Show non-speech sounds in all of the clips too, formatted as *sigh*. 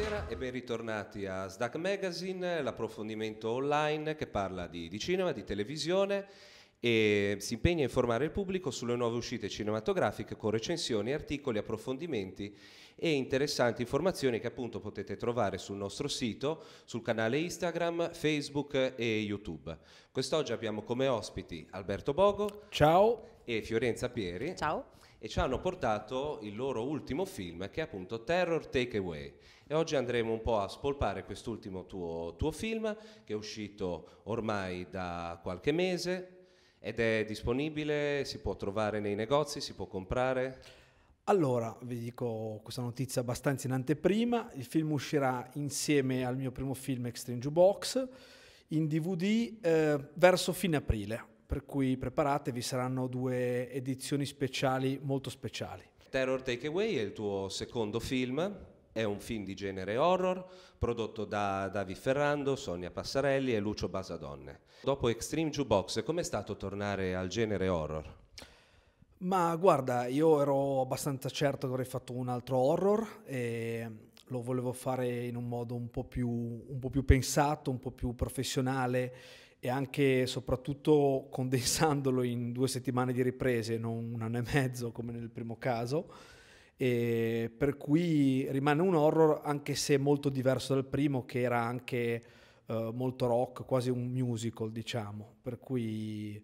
Buonasera e ben ritornati a SDAC Magazine, l'approfondimento online che parla di, di cinema, di televisione e si impegna a informare il pubblico sulle nuove uscite cinematografiche con recensioni, articoli, approfondimenti e interessanti informazioni che appunto potete trovare sul nostro sito, sul canale Instagram, Facebook e YouTube. Quest'oggi abbiamo come ospiti Alberto Bogo. Ciao. E Fiorenza Pieri. Ciao e ci hanno portato il loro ultimo film che è appunto Terror Takeaway e oggi andremo un po' a spolpare quest'ultimo tuo, tuo film che è uscito ormai da qualche mese ed è disponibile, si può trovare nei negozi, si può comprare? Allora, vi dico questa notizia abbastanza in anteprima, il film uscirà insieme al mio primo film Extreme Jukebox in DVD eh, verso fine aprile per cui preparatevi, saranno due edizioni speciali molto speciali. Terror Takeaway è il tuo secondo film, è un film di genere horror prodotto da Davi Ferrando, Sonia Passarelli e Lucio Basadonne. Dopo Extreme Jukebox, com'è stato tornare al genere horror? Ma guarda, io ero abbastanza certo che avrei fatto un altro horror e lo volevo fare in un modo un po' più, un po più pensato, un po' più professionale e anche e soprattutto *laughs* condensandolo in due settimane di riprese, non un anno e mezzo come nel primo caso. E per cui rimane un horror anche se molto diverso dal primo che era anche eh, molto rock, quasi un musical diciamo, per cui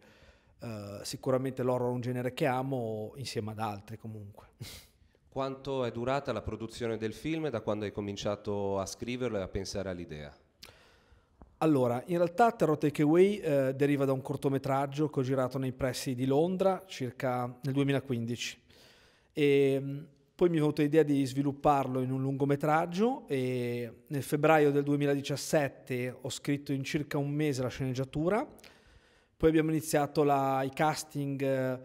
eh, sicuramente l'horror è un genere che amo insieme ad altri comunque. *laughs* Quanto è durata la produzione del film da quando hai cominciato a scriverlo e a pensare all'idea? Allora, in realtà Terror Takeaway eh, deriva da un cortometraggio che ho girato nei pressi di Londra circa nel 2015. E ehm, poi mi è venuta l'idea di svilupparlo in un lungometraggio e nel febbraio del 2017 ho scritto in circa un mese la sceneggiatura. Poi abbiamo iniziato la, i casting, eh,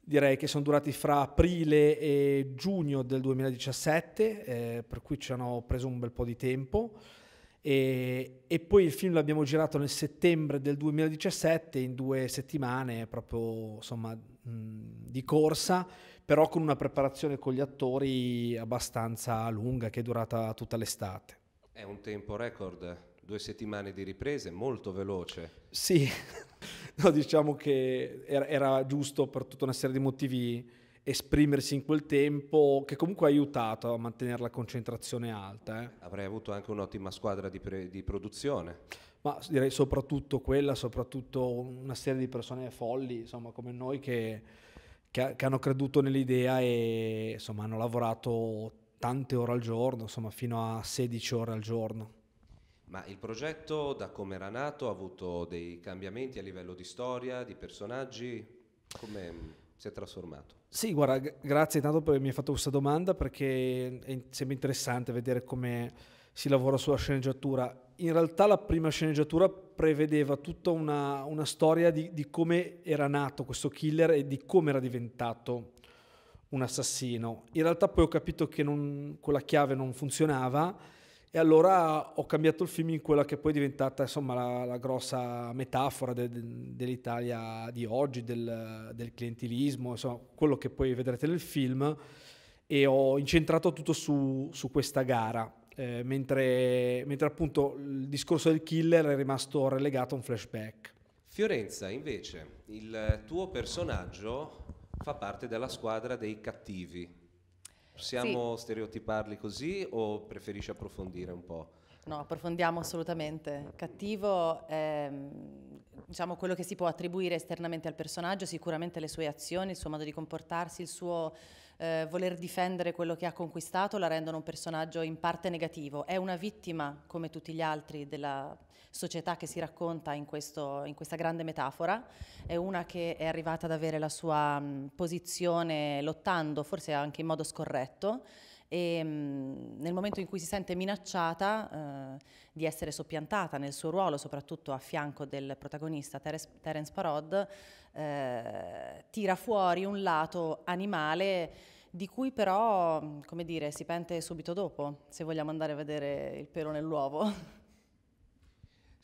direi che sono durati fra aprile e giugno del 2017, eh, per cui ci hanno preso un bel po' di tempo. E, e, poi il film l'abbiamo girato nel settembre del 2017 in due settimane proprio insomma di corsa però con una preparazione con gli attori abbastanza lunga che è durata tutta l'estate è un tempo record due settimane di riprese molto veloce sì *laughs* no, diciamo che era, era giusto per tutta una serie di motivi esprimersi in quel tempo, che comunque ha aiutato a mantenere la concentrazione alta. Eh. Avrei avuto anche un'ottima squadra di, pre- di produzione ma direi soprattutto quella, soprattutto una serie di persone folli, insomma, come noi che, che, che hanno creduto nell'idea e insomma, hanno lavorato tante ore al giorno, insomma, fino a 16 ore al giorno. Ma il progetto, da come era nato, ha avuto dei cambiamenti a livello di storia, di personaggi? Come si è trasformato? Sì, guarda, grazie intanto per mi hai fatto questa domanda perché è, sembra interessante vedere come si lavora sulla sceneggiatura. In realtà la prima sceneggiatura prevedeva tutta una, una storia di, di, come era nato questo killer e di come era diventato un assassino. In realtà poi ho capito che non, quella chiave non funzionava e allora ho cambiato il film in quella che poi è diventata insomma, la, la grossa metafora de, de, dell'Italia di oggi, del, del clientelismo, insomma, quello che poi vedrete nel film. E ho incentrato tutto su, su questa gara, eh, mentre, mentre appunto il discorso del killer è rimasto relegato a un flashback. Fiorenza, invece, il tuo personaggio fa parte della squadra dei cattivi, Possiamo sì. stereotiparli così o preferisci approfondire un po'? No, approfondiamo assolutamente. Cattivo è mm, diciamo, quello che si può attribuire esternamente al personaggio, sicuramente le sue azioni, il suo modo di comportarsi, il suo eh, voler difendere quello che ha conquistato la rendono un personaggio in parte negativo. È una vittima, come tutti gli altri, della società che si racconta in, questo, in questa grande metafora. È una che è arrivata ad avere la sua mh, mm, posizione lottando, forse anche in modo scorretto, e mm, nel momento in cui si sente minacciata eh, di essere soppiantata nel suo ruolo, soprattutto a fianco del protagonista Terence, Parod, eh, tira fuori un lato animale di cui però, come dire, si pente subito dopo, se vogliamo andare a vedere il pelo nell'uovo. *laughs*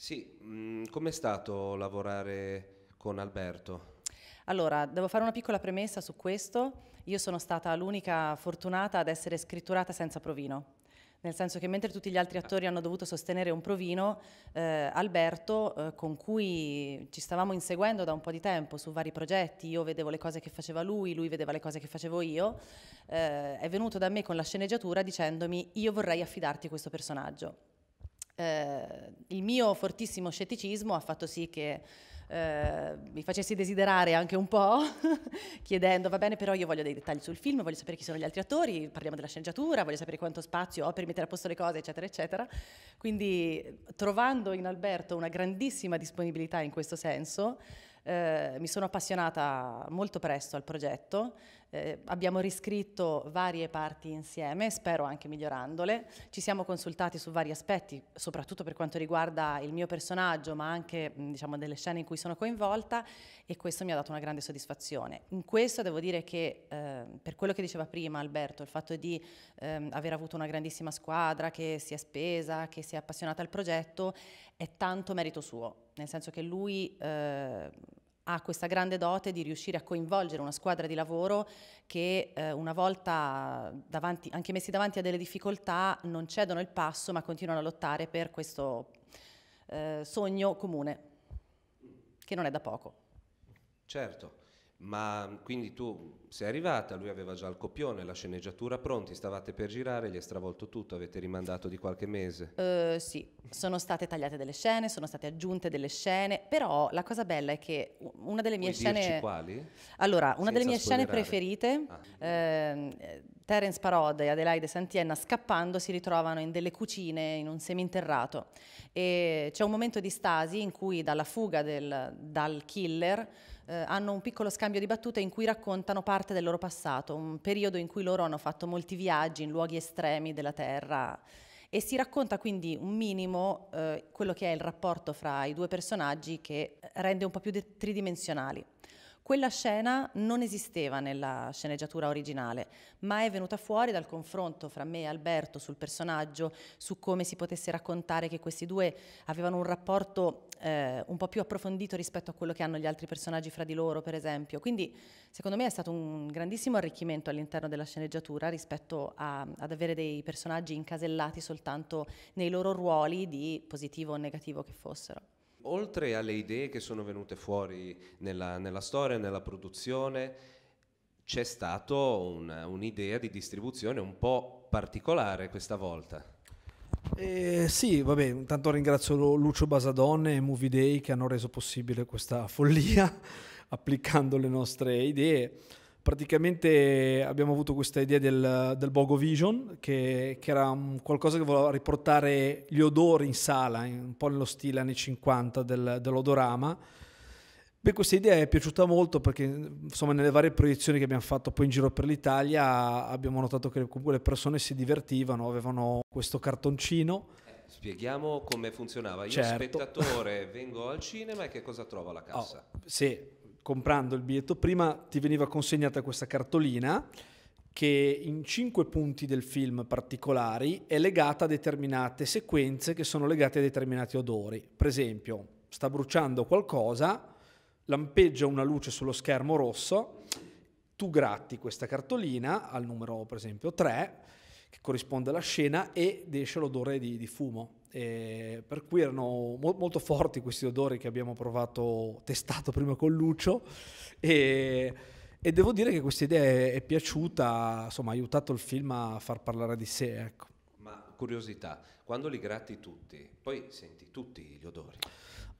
Sì, mm, com'è stato lavorare con Alberto? Allora, devo fare una piccola premessa su questo. Io sono stata l'unica fortunata ad essere scritturata senza provino nel senso che mentre tutti gli altri ah. attori hanno dovuto sostenere un provino, eh, Alberto, eh, con cui ci stavamo inseguendo da un po' di tempo su vari progetti, io vedevo le cose che faceva lui, lui vedeva le cose che facevo io, eh, è venuto da me con la sceneggiatura dicendomi io vorrei affidarti questo personaggio. Eh, il mio fortissimo scetticismo ha fatto sì che eh, mi facessi desiderare anche un po', *laughs* chiedendo, va bene, però io voglio dei dettagli sul film, voglio sapere chi sono gli altri attori, parliamo della sceneggiatura, voglio sapere quanto spazio ho per mettere a posto le cose, eccetera, eccetera. Quindi trovando in Alberto una grandissima disponibilità in questo senso, eh, mi sono appassionata molto presto al progetto eh, abbiamo riscritto varie parti insieme, spero anche migliorandole, ci siamo consultati su vari aspetti, soprattutto per quanto riguarda il mio personaggio, ma anche mm, diciamo, delle scene in cui sono coinvolta e questo mi ha dato una grande soddisfazione. In questo devo dire che eh, per quello che diceva prima Alberto, il fatto di ehm, aver avuto una grandissima squadra che si è spesa, che si è appassionata al progetto, è tanto merito suo, nel senso che lui... Eh, ha questa grande dote di riuscire a coinvolgere una squadra di lavoro che eh, una volta davanti, anche messi davanti a delle difficoltà non cedono il passo ma continuano a lottare per questo eh, sogno comune, che non è da poco. Certo. Ma quindi tu sei arrivata, lui aveva già il copione, la sceneggiatura pronti, stavate per girare, gli è stravolto tutto, avete rimandato di qualche mese? Uh, sì, sono state tagliate delle scene, sono state aggiunte delle scene, però la cosa bella è che una delle mie Puoi scene... quali? Allora, una Senza delle mie spoilerare. scene preferite, ah. eh, Terence Parod e Adelaide Santienna scappando si ritrovano in delle cucine, in un seminterrato e c'è un momento di stasi in cui dalla fuga del, dal killer eh, hanno un piccolo scambio di battute in cui raccontano parte del loro passato, un periodo in cui loro hanno fatto molti viaggi in luoghi estremi della Terra e si racconta quindi un minimo eh, quello che è il rapporto fra i due personaggi che rende un po' più tridimensionali. Quella scena non esisteva nella sceneggiatura originale, ma è venuta fuori dal confronto fra me e Alberto sul personaggio, su come si potesse raccontare che questi due avevano un rapporto eh, un po' più approfondito rispetto a quello che hanno gli altri personaggi fra di loro, per esempio. Quindi, secondo me, è stato un grandissimo arricchimento all'interno della sceneggiatura rispetto a, ad avere dei personaggi incasellati soltanto nei loro ruoli di positivo o negativo che fossero. Oltre alle idee che sono venute fuori nella, nella storia, nella produzione, c'è stata un, un'idea di distribuzione un po' particolare questa volta. Eh, sì, vabbè, intanto ringrazio Lucio Basadonne e Movie Day che hanno reso possibile questa follia *laughs* applicando le nostre idee praticamente abbiamo avuto questa idea del, del Bogo Vision, che, che era qualcosa che voleva riportare gli odori in sala, un po' nello stile anni 50 del, dell'odorama. Beh, questa idea è piaciuta molto perché insomma, nelle varie proiezioni che abbiamo fatto poi in giro per l'Italia abbiamo notato che comunque le persone si divertivano, avevano questo cartoncino. Spieghiamo come funzionava. Io certo. spettatore vengo al cinema e che cosa trovo alla cassa? Oh, sì, comprando il biglietto prima ti veniva consegnata questa cartolina che in cinque punti del film particolari è legata a determinate sequenze che sono legate a determinati odori. Per esempio, sta bruciando qualcosa, lampeggia una luce sullo schermo rosso, tu gratti questa cartolina al numero per esempio 3 che corrisponde alla scena ed esce l'odore di, di fumo. Eh, per cui erano mo- molto forti questi odori che abbiamo provato, testato prima con Lucio e, e devo dire che questa idea è, è piaciuta, insomma ha aiutato il film a far parlare di sé. Ecco. Ma curiosità, quando li gratti tutti, poi senti tutti gli odori?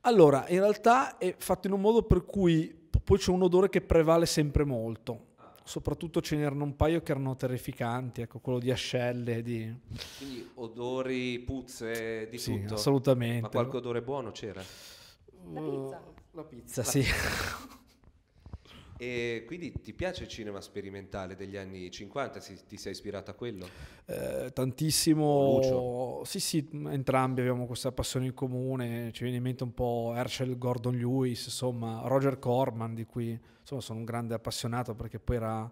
Allora, in realtà è fatto in un modo per cui poi c'è un odore che prevale sempre molto, soprattutto ce n'erano un paio che erano terrificanti, ecco, quello di ascelle, di... Quindi odori, puzze, di sì, tutto? assolutamente. Ma qualche odore buono c'era? La pizza. Uh, la pizza, la sì. Pizza. *laughs* E quindi ti piace il cinema sperimentale degli anni 50? Si, ti sei ispirato a quello? Eh, tantissimo. Lucio. Sì, sì, entrambi abbiamo questa passione in comune. Ci viene in mente un po' Herschel Gordon Lewis, insomma, Roger Corman, di cui insomma, sono un grande appassionato perché poi era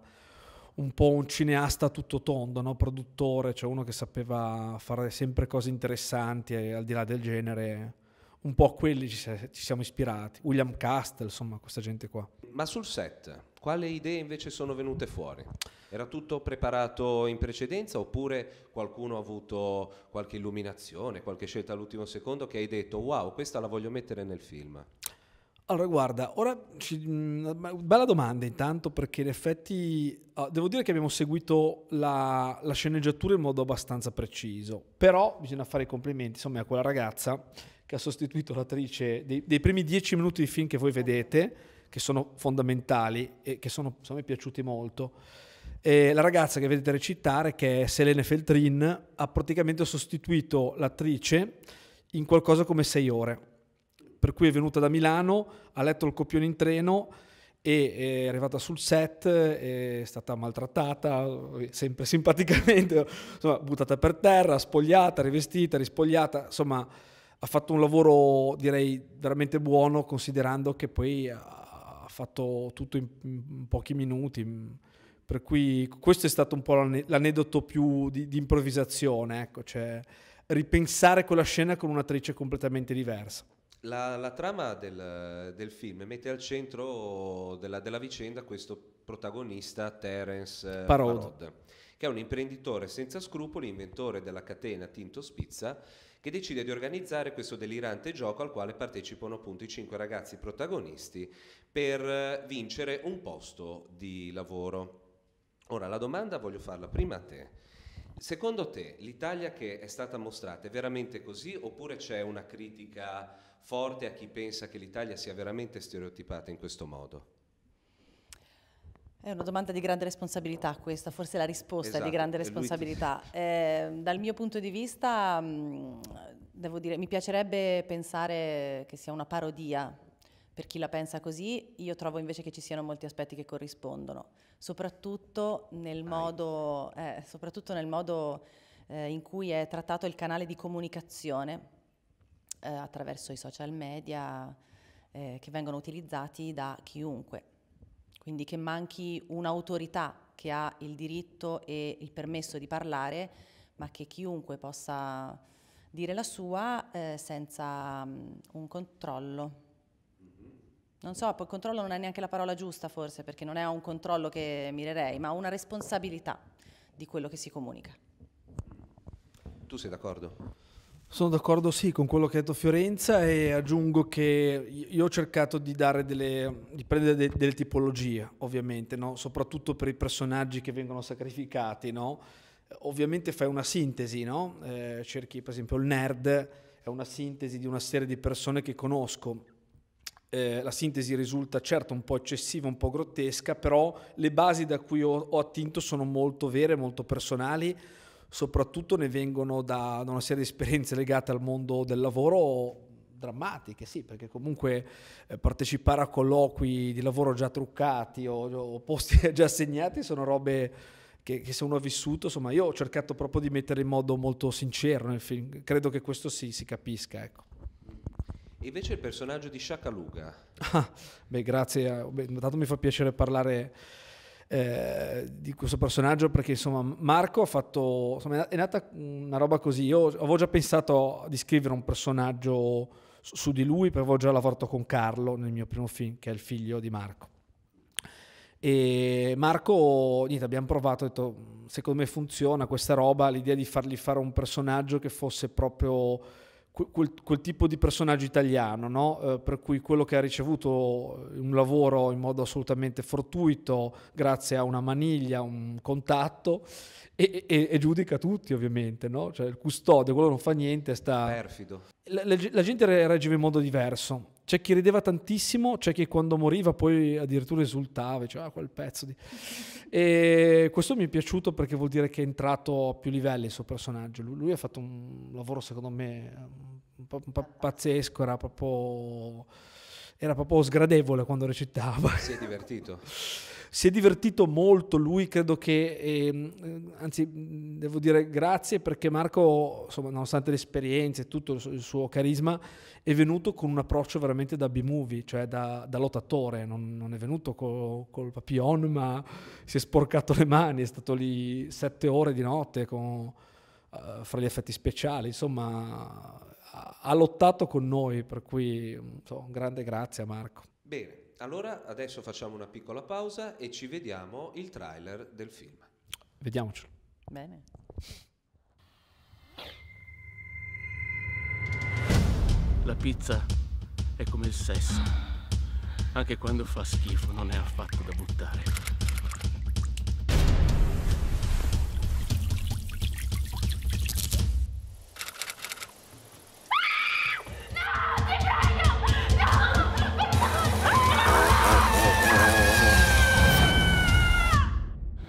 un po' un cineasta tutto tondo, no? produttore, cioè uno che sapeva fare sempre cose interessanti e, al di là del genere un po' a quelli ci, siamo ispirati. William Castle, insomma, questa gente qua. Ma sul set, quali idee invece sono venute fuori? Era tutto preparato in precedenza oppure qualcuno ha avuto qualche illuminazione, qualche scelta all'ultimo secondo che hai detto wow, questa la voglio mettere nel film? Allora, guarda, ora ci, mm, bella domanda intanto perché in effetti uh, devo dire che abbiamo seguito la, la, sceneggiatura in modo abbastanza preciso, però bisogna fare i complimenti insomma a quella ragazza che ha sostituito l'attrice dei, dei primi dieci minuti di film che voi vedete, che sono fondamentali e che sono, sono piaciuti molto. E la ragazza che vedete recitare, che è Selene Feltrin, ha praticamente sostituito l'attrice in qualcosa come sei ore per cui è venuta da Milano, ha letto il copione in treno e è arrivata sul set, è stata maltrattata, sempre simpaticamente, insomma, buttata per terra, spogliata, rivestita, rispogliata, insomma ha fatto un lavoro direi veramente buono considerando che poi ha fatto tutto in, pochi minuti. Per cui questo è stato un po' l'aneddoto più di, di improvvisazione, ecco, cioè ripensare quella scena con un'attrice completamente diversa. La, la trama del, del, film mette al centro della, della vicenda questo protagonista Terence eh, Parod. Parod, che è un imprenditore senza scrupoli, inventore della catena Tinto Spizza, che decide di organizzare questo delirante gioco al quale partecipano appunto i cinque ragazzi protagonisti per eh, vincere un posto di lavoro. Ora la domanda voglio farla prima a te. Secondo te l'Italia che è stata mostrata è veramente così oppure c'è una critica forte a chi pensa che l'Italia sia veramente stereotipata in questo modo? È una domanda di grande responsabilità questa, forse la risposta esatto, è di esatto, grande responsabilità. Ti... Eh, dal mio punto di vista, mh, mm, devo dire, mi piacerebbe pensare che sia una parodia per chi la pensa così, io trovo invece che ci siano molti aspetti che corrispondono, soprattutto nel modo, eh, soprattutto nel modo eh, in cui è trattato il canale di comunicazione eh, attraverso i social media eh, che vengono utilizzati da chiunque. Quindi che manchi un'autorità che ha il diritto e il permesso di parlare, ma che chiunque possa dire la sua eh, senza um, un controllo. Mm-hmm. Non so, poi controllo non è neanche la parola giusta forse, perché non è un controllo che mirerei, ma una responsabilità di quello che si comunica. Tu sei d'accordo? Sono d'accordo sì con quello che ha detto Fiorenza e aggiungo che io ho cercato di, delle, di prendere de, delle tipologie, ovviamente, no? soprattutto per i personaggi che vengono sacrificati. No? Ovviamente fai una sintesi, no? eh, cerchi per esempio il nerd, è una sintesi di una serie di persone che conosco. Eh, la sintesi risulta certo un po' eccessiva, un po' grottesca, però le basi da cui ho, ho attinto sono molto vere, molto personali soprattutto ne vengono da, una serie di esperienze legate al mondo del lavoro drammatiche, sì, perché comunque eh, partecipare a colloqui di lavoro già truccati o, o posti *laughs* già assegnati sono robe che, che, se uno ha vissuto, insomma, io ho cercato proprio di mettere in modo molto sincero nel film, credo che questo si, si capisca, ecco. Invece il personaggio di Sciacaluga. Ah, beh, grazie, intanto mi fa piacere parlare eh, di questo personaggio perché insomma Marco ha fatto, insomma, è nata una roba così, io avevo già pensato di scrivere un personaggio su di lui perché avevo già lavorato con Carlo nel mio primo film che è il figlio di Marco. E Marco, niente, abbiamo provato, ho detto, mm, secondo me funziona questa roba, l'idea di fargli fare un personaggio che fosse proprio Quel, quel, tipo di personaggio italiano, no? eh, per cui quello che ha ricevuto un lavoro in modo assolutamente fortuito, grazie a una maniglia, un contatto, e, e, e giudica tutti ovviamente, no? cioè, il custode, quello non fa niente, sta... Perfido. La, la, la gente reagiva in modo diverso. C'è chi rideva tantissimo, c'è chi quando moriva poi addirittura esultava, diceva ah, quel pezzo di... e questo mi è piaciuto perché vuol dire che è entrato a più livelli il suo personaggio. Lui, lui ha fatto un lavoro secondo me pazzesco, era proprio, era proprio sgradevole quando recitava. Si è divertito. si è divertito molto lui, credo che, eh, anzi devo dire grazie perché Marco, insomma, nonostante le esperienze e tutto il suo carisma, è venuto con un approccio veramente da B-movie, cioè da, da lottatore, non, non, è venuto col, col papillon ma si è sporcato le mani, è stato lì sette ore di notte con, uh, fra gli effetti speciali, insomma ha, ha lottato con noi, per cui so, un grande grazie a Marco. Bene, allora adesso facciamo una piccola pausa e ci vediamo il trailer del film. Vediamocelo. Bene. La pizza è come il sesso. Anche quando fa schifo non è affatto da buttare.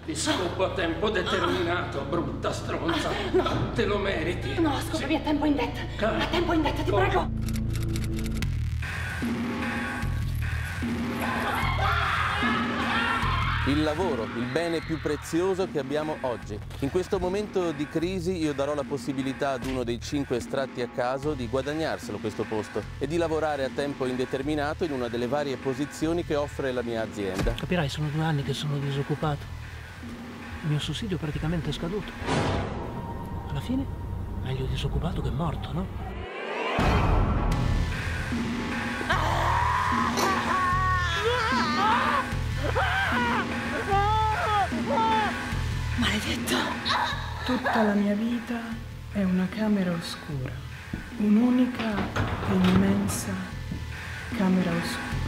Disturbo a tempo determinato, brutta stronza. Te lo meriti. No, scusami, a tempo in detta. A tempo in detta, ti prego. Il lavoro, il bene più prezioso che abbiamo oggi. In questo momento di crisi io darò la possibilità ad uno dei cinque estratti a caso di guadagnarselo questo posto e di lavorare a tempo indeterminato in una delle varie posizioni che offre la mia azienda. Capirai, sono due anni che sono disoccupato. Il mio sussidio praticamente è scaduto. Alla fine, meglio disoccupato che morto, no? Maledetto! Tutta la mia vita è una camera oscura, un'unica e immensa camera oscura.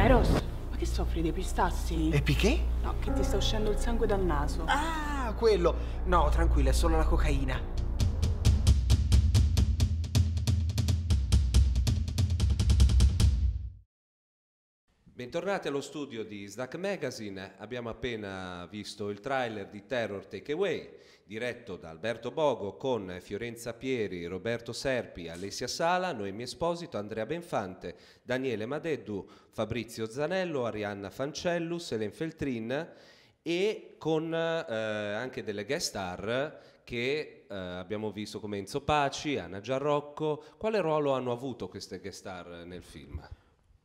Eros, ma che soffri dei pistassi? E perché? No, che ti sta uscendo il sangue dal naso. Ah, quello! No, tranquilla, è solo la cocaina. Bentornati allo studio di Snack Magazine, abbiamo appena visto il trailer di Terror Takeaway, diretto da Alberto Bogo con Fiorenza Pieri, Roberto Serpi, Alessia Sala, Noemi Esposito, Andrea Benfante, Daniele Madeddu, Fabrizio Zanello, Arianna Fancellus, Selen Feltrin e con eh, anche delle guest star che eh, abbiamo visto come Enzo Paci, Anna Giarrocco. Quale ruolo hanno avuto queste guest star nel film?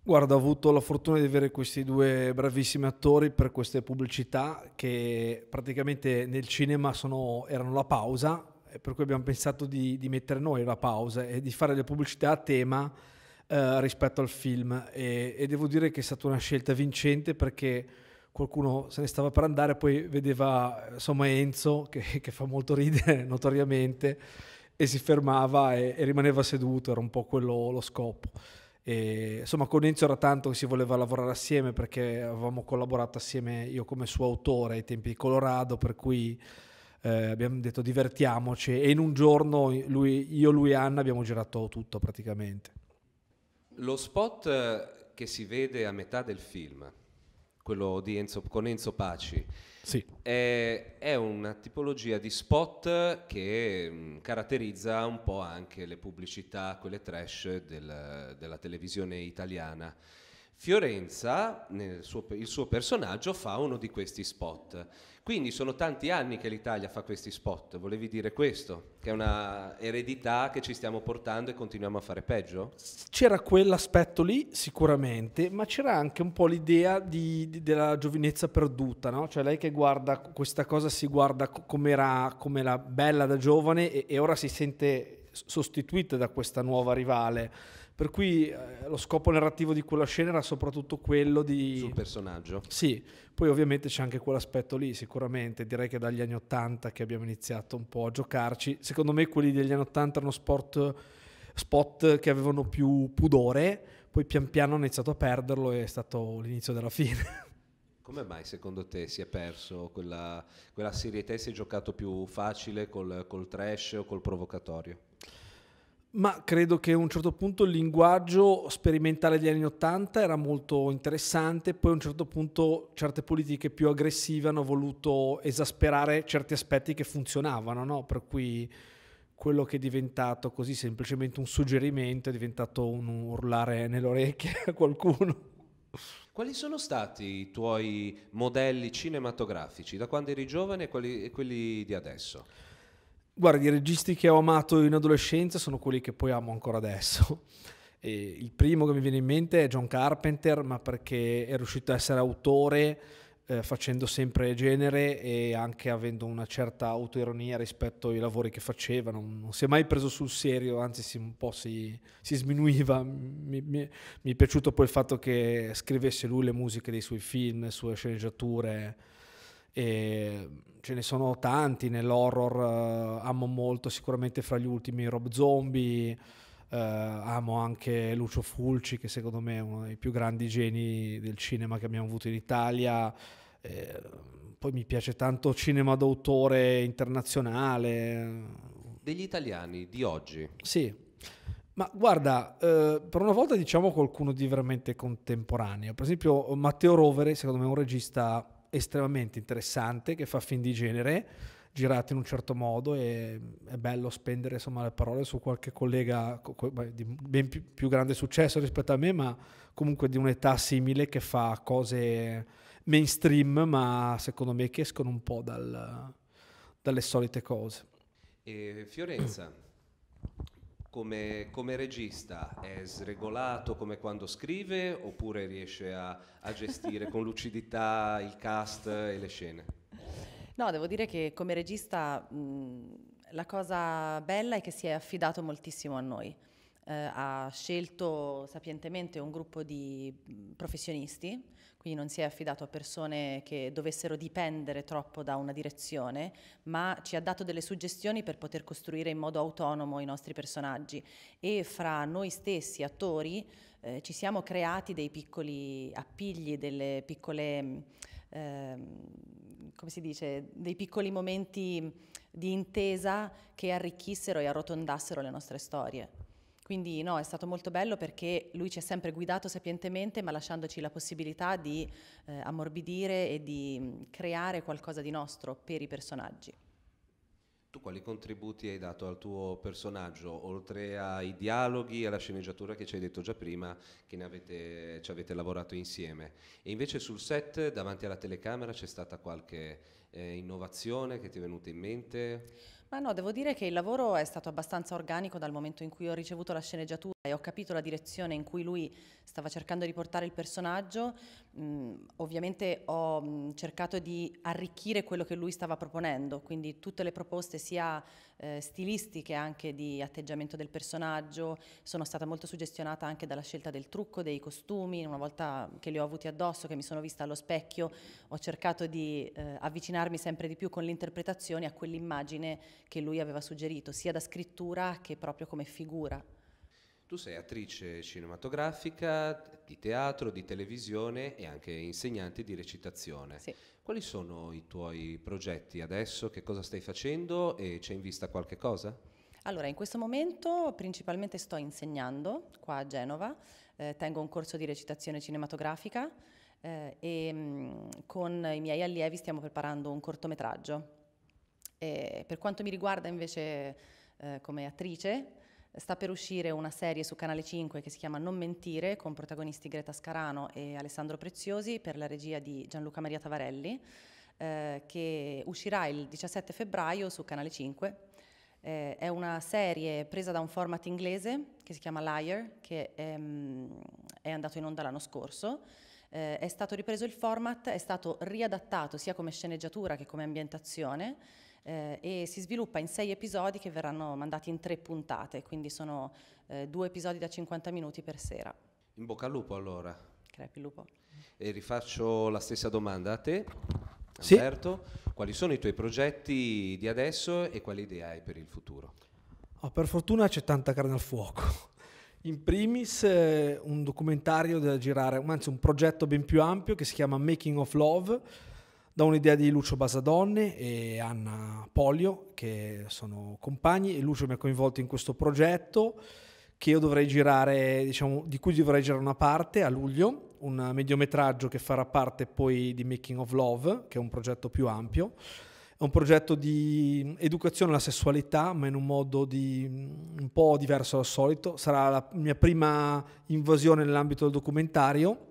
Guarda, ho avuto la fortuna di avere questi due bravissimi attori per queste pubblicità che praticamente nel cinema sono, erano la pausa, per cui abbiamo pensato di, di, mettere noi la pausa e di fare le pubblicità a tema eh, rispetto al film. E, e, devo dire che è stata una scelta vincente perché qualcuno se ne stava per andare, poi vedeva insomma Enzo, che, che fa molto ridere *laughs* notoriamente, e si fermava e, e rimaneva seduto, era un po' quello lo scopo. E, insomma, con Enzo era tanto che si voleva lavorare assieme perché avevamo collaborato assieme io come suo autore ai tempi di Colorado, per cui eh, abbiamo detto divertiamoci e in un giorno lui, io, lui e Anna abbiamo girato tutto praticamente. Lo spot eh, che si vede a metà del film quello Enzo, con Enzo Paci. Sì. È, è, una tipologia di spot che mh, mm, caratterizza un po' anche le pubblicità, quelle trash del, della televisione italiana. Fiorenza, suo, il suo personaggio, fa uno di questi spot. Quindi sono tanti anni che l'Italia fa questi spot, volevi dire questo? Che è una eredità che ci stiamo portando e continuiamo a fare peggio? C'era quell'aspetto lì sicuramente, ma c'era anche un po' l'idea di, di, della giovinezza perduta, no? Cioè lei che guarda questa cosa si guarda com'era, com'era bella da giovane e, e ora si sente sostituita da questa nuova rivale. Per cui eh, lo scopo narrativo di quella scena era soprattutto quello di... Sul personaggio. Sì, poi ovviamente c'è anche quell'aspetto lì, sicuramente. Direi che dagli anni 80 che abbiamo iniziato un po' a giocarci. Secondo me quelli degli anni 80 erano sport, spot che avevano più pudore, poi pian piano hanno iniziato a perderlo e è stato l'inizio della fine. *laughs* Come mai secondo te si è perso quella, quella serietà e si è giocato più facile col, col trash o col provocatorio? Ma credo che a un certo punto il linguaggio sperimentale degli anni 80 era molto interessante, poi a un certo punto certe politiche più aggressive hanno voluto esasperare certi aspetti che funzionavano, no? per cui quello che è diventato così semplicemente un suggerimento è diventato un urlare nelle orecchie a qualcuno. Quali sono stati i tuoi modelli cinematografici da quando eri giovane e quelli, e quelli di adesso? Guarda, i registi che ho amato in adolescenza sono quelli che poi amo ancora adesso. *laughs* E il primo che mi viene in mente è John Carpenter, ma perché è riuscito a essere autore eh, facendo sempre genere e anche avendo una certa autoironia rispetto ai lavori che faceva. Non, non si è mai preso sul serio, anzi si, un po' si, si sminuiva. Mi, mi, mi, è piaciuto poi il fatto che scrivesse lui le musiche dei suoi film, le sue sceneggiature e ehm, ce ne sono tanti nell'horror, eh, amo molto sicuramente fra gli ultimi Rob Zombie, eh, amo anche Lucio Fulci che secondo me è uno dei più grandi geni del cinema che abbiamo avuto in Italia. Eh, poi mi piace tanto cinema d'autore internazionale. Degli italiani di oggi? Sì. Ma guarda, eh, per una volta diciamo qualcuno di veramente contemporaneo. Per esempio Matteo Rovere, secondo me è un regista estremamente interessante che fa film di genere, girato in un certo modo e è bello spendere insomma, le parole su qualche collega di ben più, più grande successo rispetto a me, ma comunque di un'età simile che fa cose mainstream, ma secondo me che escono un po' dal, dalle solite cose. E Fiorenza come, come, regista è sregolato come quando scrive oppure riesce a, a gestire *laughs* con lucidità il cast e le scene? No, devo dire che come regista mh, la cosa bella è che si è affidato moltissimo a noi. Eh, ha scelto sapientemente un gruppo di professionisti quindi non si è affidato a persone che dovessero dipendere troppo da una direzione, ma ci ha dato delle suggestioni per poter costruire in modo autonomo i nostri personaggi e fra noi stessi attori eh, ci siamo creati dei piccoli appigli, delle piccole, eh, come si dice, dei piccoli momenti di intesa che arricchissero e arrotondassero le nostre storie. Quindi no, è stato molto bello perché lui ci ha sempre guidato sapientemente, ma lasciandoci la possibilità di eh, ammorbidire e di mm, creare qualcosa di nostro per i personaggi. Tu quali contributi hai dato al tuo personaggio, oltre ai dialoghi e alla sceneggiatura che ci hai detto già prima, che avete, ci avete lavorato insieme? E invece sul set, davanti alla telecamera, c'è stata qualche eh, innovazione che ti è venuta in mente? Ma no, devo dire che il lavoro è stato abbastanza organico dal momento in cui ho ricevuto la sceneggiatura e ho capito la direzione in cui lui stava cercando di portare il personaggio. Mm, ovviamente ho mm, cercato di arricchire quello che lui stava proponendo, quindi tutte le proposte sia eh, stilistiche anche di atteggiamento del personaggio, sono stata molto suggestionata anche dalla scelta del trucco, dei costumi, una volta che li ho avuti addosso, che mi sono vista allo specchio, ho cercato di eh, avvicinarmi sempre di più con l'interpretazione a quell'immagine che lui aveva suggerito, sia da scrittura che proprio come figura. Tu sei attrice cinematografica, di teatro, di televisione e anche insegnante di recitazione. Sì. Quali sono i tuoi progetti adesso? Che cosa stai facendo e c'è in vista qualche cosa? Allora, in questo momento principalmente sto insegnando qua a Genova, eh, tengo un corso di recitazione cinematografica eh, e mh, mm, con i miei allievi stiamo preparando un cortometraggio. E per quanto mi riguarda invece eh, come attrice, Sta per uscire una serie su Canale 5 che si chiama Non mentire, con protagonisti Greta Scarano e Alessandro Preziosi per la regia di Gianluca Maria Tavarelli, eh, che uscirà il 17 febbraio su Canale 5. Eh, è una serie presa da un format inglese che si chiama Liar, che ehm, è andato in onda l'anno scorso. Eh, è stato ripreso il format, è stato riadattato sia come sceneggiatura che come ambientazione eh, e si sviluppa in sei episodi che verranno mandati in tre puntate, quindi sono eh, due episodi da 50 minuti per sera. In bocca al lupo allora. Crepi lupo. E rifaccio la stessa domanda a te. Sì. Alberto, quali sono i tuoi progetti di adesso e quali idee hai per il futuro? Oh, per fortuna c'è tanta carne al fuoco. In primis eh, un documentario da girare, anzi un progetto ben più ampio che si chiama Making of Love, da un'idea di Lucio Basadonne e Anna Polio, che sono compagni, e Lucio mi ha coinvolto in questo progetto che io dovrei girare, diciamo, di cui dovrei girare una parte a luglio, un mediometraggio che farà parte poi di Making of Love, che è un progetto più ampio. È un progetto di educazione alla sessualità, ma in un modo di, un po' diverso dal solito. Sarà la mia prima invasione nell'ambito del documentario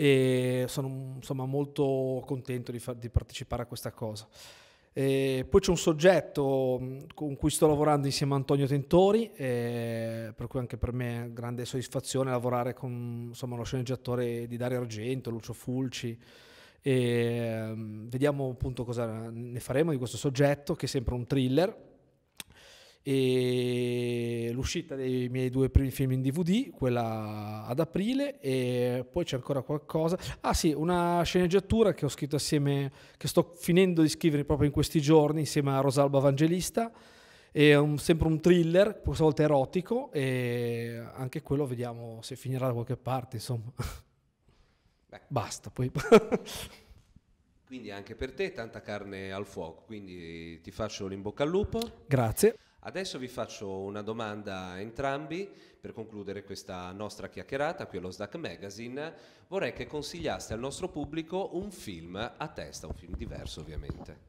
e sono insomma, molto contento di, fa- di, partecipare a questa cosa. E poi c'è un soggetto con cui sto lavorando insieme a Antonio Tentori, per cui anche per me è grande soddisfazione lavorare con insomma, lo sceneggiatore di Dario Argento, Lucio Fulci. E vediamo appunto cosa ne faremo di questo soggetto, che è sempre un thriller e l'uscita dei miei due primi film in DVD, quella ad aprile e poi c'è ancora qualcosa. Ah sì, una sceneggiatura che ho scritto assieme, che sto finendo di scrivere proprio in questi giorni insieme a Rosalba Evangelista. È un, sempre un thriller, questa volta erotico e anche quello vediamo se finirà da qualche parte, insomma. Beh. Basta, poi... Quindi anche per te tanta carne al fuoco, quindi ti faccio l'in bocca al lupo. Grazie. Adesso vi faccio una domanda a entrambi per concludere questa nostra chiacchierata qui allo SDAC Magazine. Vorrei che consigliaste al nostro pubblico un film a testa, un film diverso ovviamente.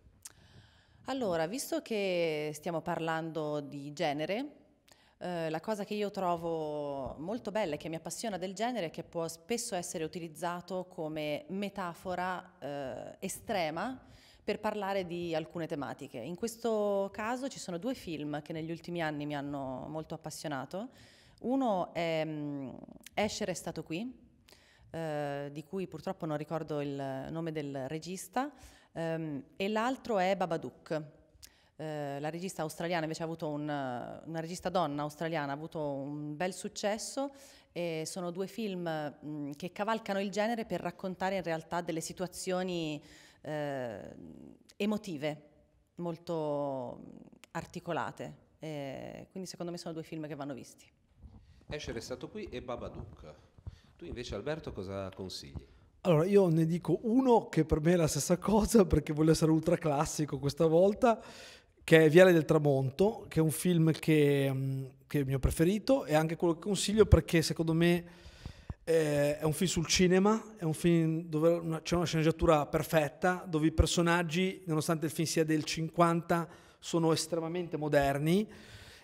Allora, visto che stiamo parlando di genere, eh, la cosa che io trovo molto bella e che mi appassiona del genere è che può spesso essere utilizzato come metafora eh, estrema per parlare di alcune tematiche. In questo caso ci sono due film che negli ultimi anni mi hanno molto appassionato. Uno è mm, Escher è stato qui, eh, di cui purtroppo non ricordo il nome del regista, ehm, e l'altro è Babadook. Eh, la regista australiana invece ha avuto un, una regista donna australiana ha avuto un bel successo e sono due film mh, mm, che cavalcano il genere per raccontare in realtà delle situazioni eh, emotive, molto articolate. Eh, quindi secondo me sono due film che vanno visti. Escher è stato qui e Babadook. Tu invece Alberto cosa consigli? Allora, io ne dico uno che per me è la stessa cosa perché voglio essere ultra classico questa volta, che è Viale del Tramonto, che è un film che, mm, che è il mio preferito e anche quello che consiglio perché secondo me eh, è un film sul cinema, è un film dove una, c'è una sceneggiatura perfetta, dove i personaggi, nonostante il film sia del 50, sono estremamente moderni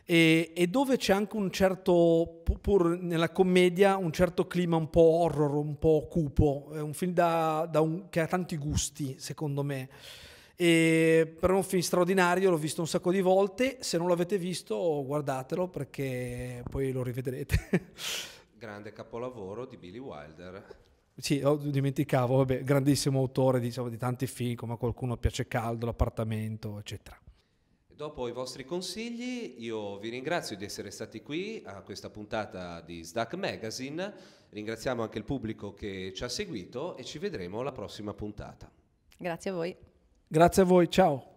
e, e dove c'è anche un certo, pur nella commedia, un certo clima un po' horror, un po' cupo. È un film da, da un, che ha tanti gusti, secondo me. E, però è un film straordinario, l'ho visto un sacco di volte. Se non l'avete visto, guardatelo perché poi lo rivedrete. *laughs* grande capolavoro di Billy Wilder. Sì, oh, dimenticavo, vabbè, grandissimo autore diciamo, di tanti film come a Qualcuno piace caldo, L'appartamento, eccetera. Dopo i vostri consigli io vi ringrazio di essere stati qui a questa puntata di Stack Magazine, ringraziamo anche il pubblico che ci ha seguito e ci vedremo alla prossima puntata. Grazie a voi. Grazie a voi, ciao.